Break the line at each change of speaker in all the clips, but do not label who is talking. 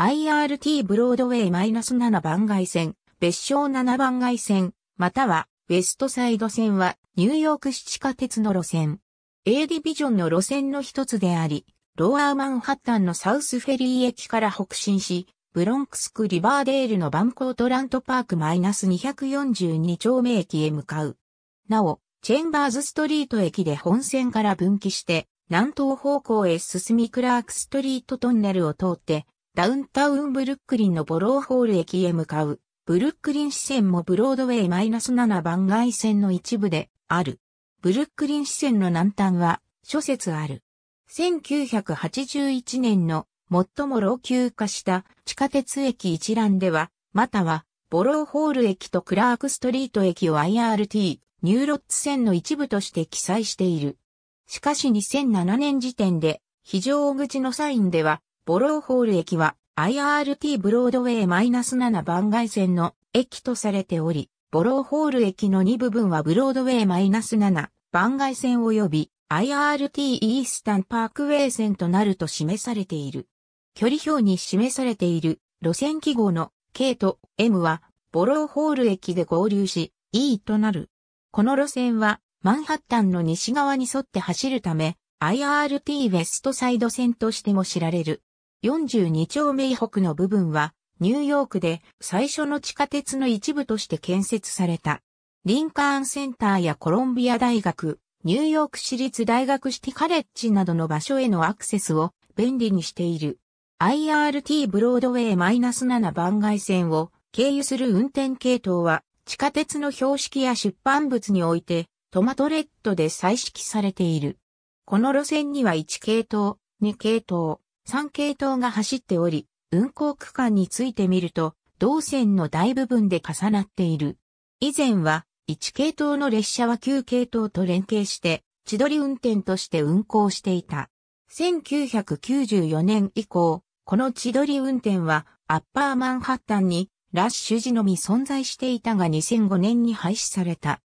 IRT ブロードウェイ -7 番外線、別称7番外線、またはウェストサイド線はニューヨーク市地下鉄の路線。A ディビジョンの路線の一つであり、ローアーマンハッタンのサウスフェリー駅から北進し、ブロンクスクリバーデールのバンコートラントパーク -242 丁目駅へ向かう。なお、チェンバーズストリート駅で本線から分岐して、南東方向へ進みクラークストリートトンネルを通って、ダウンタウンブルックリンのボローホール駅へ向かう、ブルックリン支線もブロードウェイ -7 番外線の一部である。ブルックリン支線の南端は諸説ある。1981年の最も老朽化した地下鉄駅一覧では、またはボローホール駅とクラークストリート駅を IRT、ニューロッツ線の一部として記載している。しかし2007年時点で、非常口のサインでは、ボローホール駅は IRT ブロードウェイ -7 番外線の駅とされており、ボローホール駅の2部分はブロードウェイ -7 番外線及び IRT イースタンパークウェイ線となると示されている。距離表に示されている路線記号の K と M はボローホール駅で合流し E となる。この路線はマンハッタンの西側に沿って走るため IRT ウェストサイド線としても知られる。42丁目以北の部分は、ニューヨークで最初の地下鉄の一部として建設された。リンカーンセンターやコロンビア大学、ニューヨーク市立大学シティカレッジなどの場所へのアクセスを便利にしている。IRT ブロードウェイ -7 番外線を経由する運転系統は地下鉄の標識や出版物においてトマトレッドで再識されている。この路線には1系統、2系統、3系統が走っており、運行区間についてみると、同線の大部分で重なっている。以前は、1系統の列車は9系統と連携して、千鳥運転として運行していた。1994年以降、この千鳥運転はアッパーマンハッタンにラッシュ時のみ存在していたが2005年に廃止された。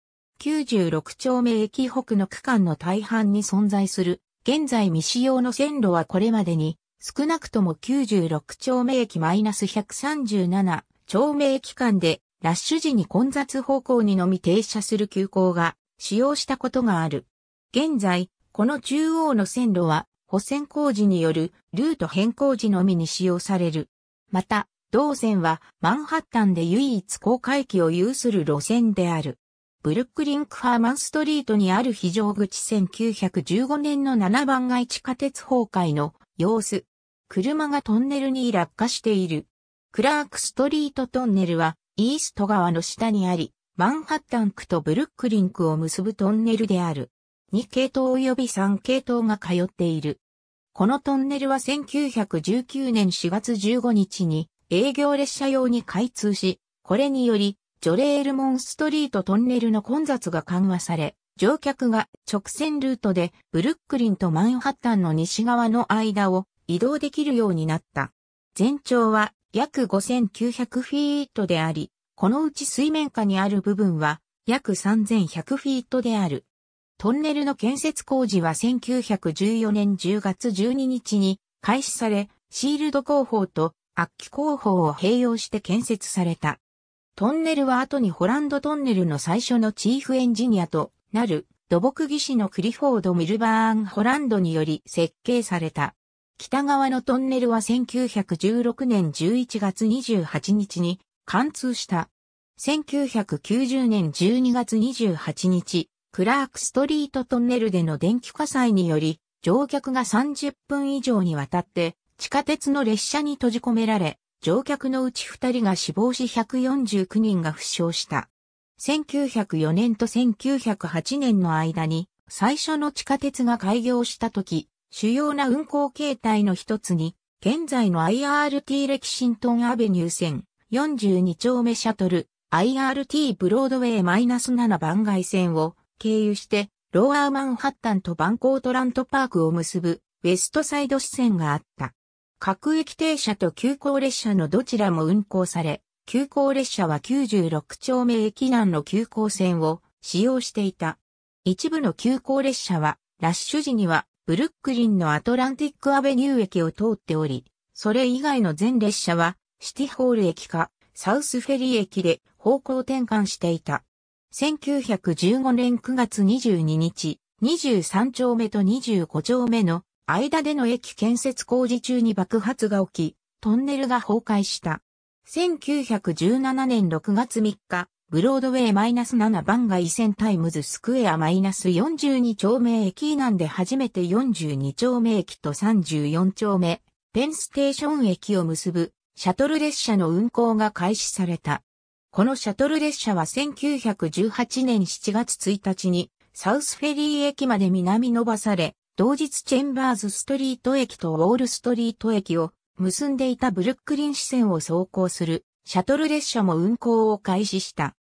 96丁目駅北の区間の大半に存在する、現在未使用の線路はこれまでに少なくとも96丁目駅 -137 丁目駅間でラッシュ時に混雑方向にのみ停車する急行が使用したことがある。現在、この中央の線路は補線工事によるルート変更時のみに使用される。また、同線はマンハッタンで唯一公開機を有する路線である。ブルックリンクハーマンストリートにある非常口1915年の7番街地下鉄崩壊の様子、車がトンネルに落下している。クラークストリートトンネルは、イースト川の下にあり、マンハッタン区とブルックリン区を結ぶトンネルである。2系統及び3系統が通っている。このトンネルは1919年4月15日に営業列車用に開通し、これにより、ジョレールモンストリートトンネルの混雑が緩和され、乗客が直線ルートでブルックリンとマンハッタンの西側の間を移動できるようになった。全長は約5900フィートであり、このうち水面下にある部分は約3100フィートである。トンネルの建設工事は1914年10月12日に開始され、シールド工法と悪気工法を併用して建設された。トンネルは後にホランドトンネルの最初のチーフエンジニアとなる土木技師のクリフォード・ミルバーン・ホランドにより設計された。北側のトンネルは1916年11月28日に貫通した。1990年12月28日、クラークストリートトンネルでの電気火災により、乗客が30分以上にわたって、地下鉄の列車に閉じ込められ、乗客のうち2人が死亡し149人が負傷した。1904年と1908年の間に、最初の地下鉄が開業した時、主要な運行形態の一つに、現在の IRT レキシントンアベニュー線42丁目シャトル IRT ブロードウェイ -7 番外線を経由してローアーマンハッタンとバンコートラントパークを結ぶウェストサイド支線があった。各駅停車と急行列車のどちらも運行され、急行列車は96丁目駅南の急行線を使用していた。一部の急行列車はラッシュ時にはブルックリンのアトランティックアベニュー駅を通っており、それ以外の全列車はシティホール駅かサウスフェリー駅で方向転換していた。1915年9月22日、23丁目と25丁目の間での駅建設工事中に爆発が起き、トンネルが崩壊した。1917年6月3日、ブロードウェイ -7 番街線タイムズスクエア -42 丁目駅以南で初めて42丁目駅と34丁目、ペンステーション駅を結ぶシャトル列車の運行が開始された。このシャトル列車は1918年7月1日にサウスフェリー駅まで南伸ばされ、同日チェンバーズストリート駅とウォールストリート駅を結んでいたブルックリン支線を走行するシャトル列車も運行を開始した。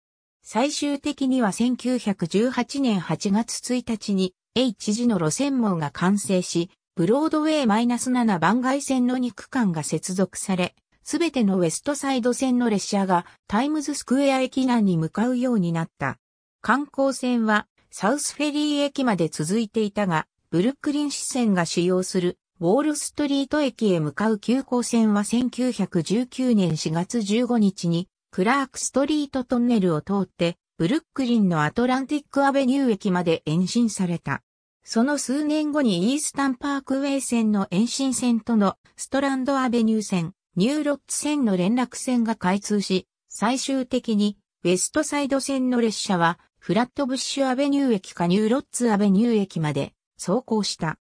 最終的には1918年8月1日に H 字の路線網が完成し、ブロードウェイ -7 番外線の2区間が接続され、すべてのウェストサイド線の列車がタイムズスクエア駅南に向かうようになった。観光船はサウスフェリー駅まで続いていたが、ブルックリン支線が使用するウォールストリート駅へ向かう急行線は1919年4月15日にクラークストリートトンネルを通ってブルックリンのアトランティックアベニュー駅まで延伸された。その数年後にイースタンパークウェイ線の延伸線とのストランドアベニュー線、ニューロッツ線の連絡線が開通し、最終的にウェストサイド線の列車はフラットブッシュアベニュー駅かニューロッツアベニュー駅まで走行した。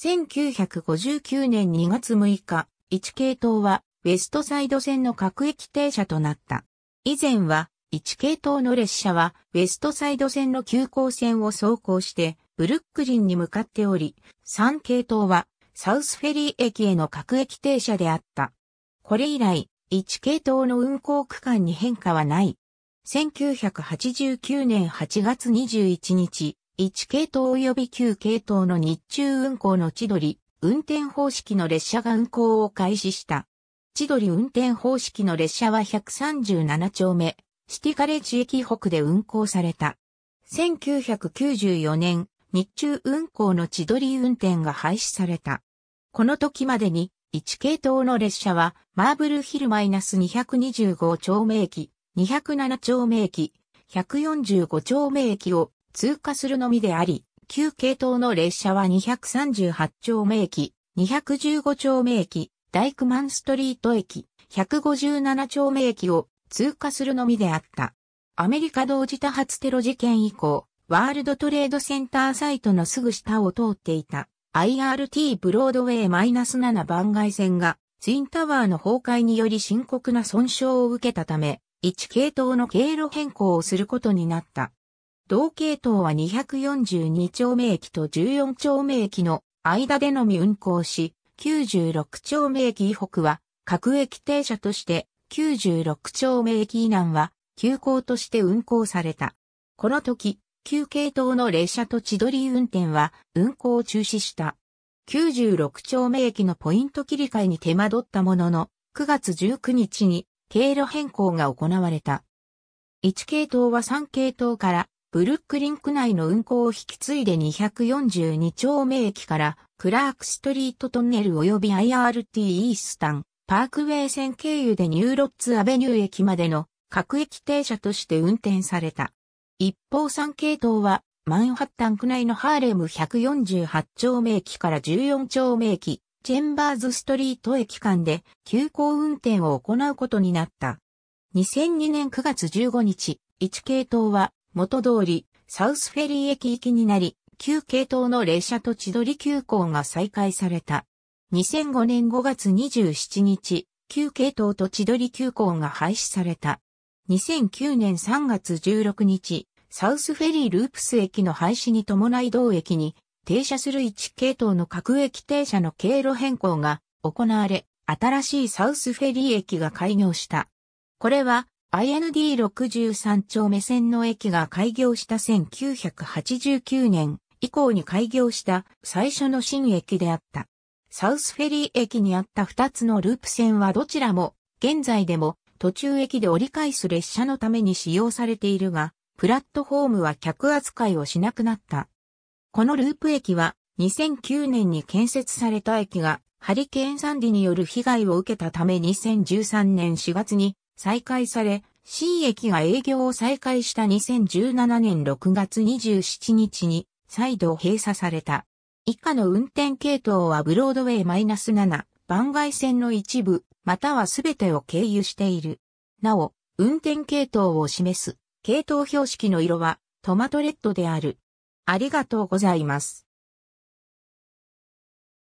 1959年2月6日、1系統はウェストサイド線の各駅停車となった。以前は1系統の列車はウェストサイド線の急行線を走行してブルックリンに向かっており、3系統はサウスフェリー駅への各駅停車であった。これ以来、1系統の運行区間に変化はない。1989年8月21日、1系統及び9系統の日中運行の千鳥、運転方式の列車が運行を開始した。千鳥運転方式の列車は137丁目、シティカレッジ駅北で運行された。1994年、日中運行の千鳥運転が廃止された。この時までに、1系統の列車は、マーブルヒル -225 丁目駅、207丁目駅、145丁目駅を通過するのみであり、旧系統の列車は238丁目駅、215丁目駅、大工マンストリート駅、157丁目駅を通過するのみであった。アメリカ同時多発テロ事件以降、ワールドトレードセンターサイトのすぐ下を通っていた IRT ブロードウェイ -7 番外線がツインタワーの崩壊により深刻な損傷を受けたため、1系統の経路変更をすることになった。同系統は242丁目駅と14丁目駅の間でのみ運行し、96丁目駅以北は各駅停車として、96丁目駅以南は急行として運行された。この時、旧系統の列車と千鳥運転は運行を中止した。96丁目駅のポイント切り替えに手間取ったものの、9月19日に経路変更が行われた。1系統は3系統からブルックリン区内の運行を引き継いで242丁目駅からクラークストリートトンネル及び IRT イースタンパークウェイ線経由でニューロッツアベニュー駅までの各駅停車として運転された。一方3系統はマンハッタン区内のハーレム148丁目駅から14丁目駅、チェンバーズストリート駅間で急行運転を行うことになった。2002年9月15日、1系統は元通り、サウスフェリー駅行きになり、旧系統の列車と千鳥急行が再開された。2005年5月27日、旧系統と千鳥急行が廃止された。2009年3月16日、サウスフェリーループス駅の廃止に伴い同駅に停車する1系統の各駅停車の経路変更が行われ、新しいサウスフェリー駅が開業した。これは IND63 丁目線の駅が開業した1989年以降に開業した最初の新駅であった。サウスフェリー駅にあった2つのループ線はどちらも現在でも途中駅で折り返す列車のために使用されているが、プラットフォームは客扱いをしなくなった。このループ駅は2009年に建設された駅がハリケーンサンディによる被害を受けたため2013年4月に再開され、新駅が営業を再開した2017年6月27日に再度閉鎖された。以下の運転系統はブロードウェイマイナス -7、番外線の一部、またはすべてを経由している。なお、運転系統を示す、系統標識の色はトマトレッドである。ありがとうございます。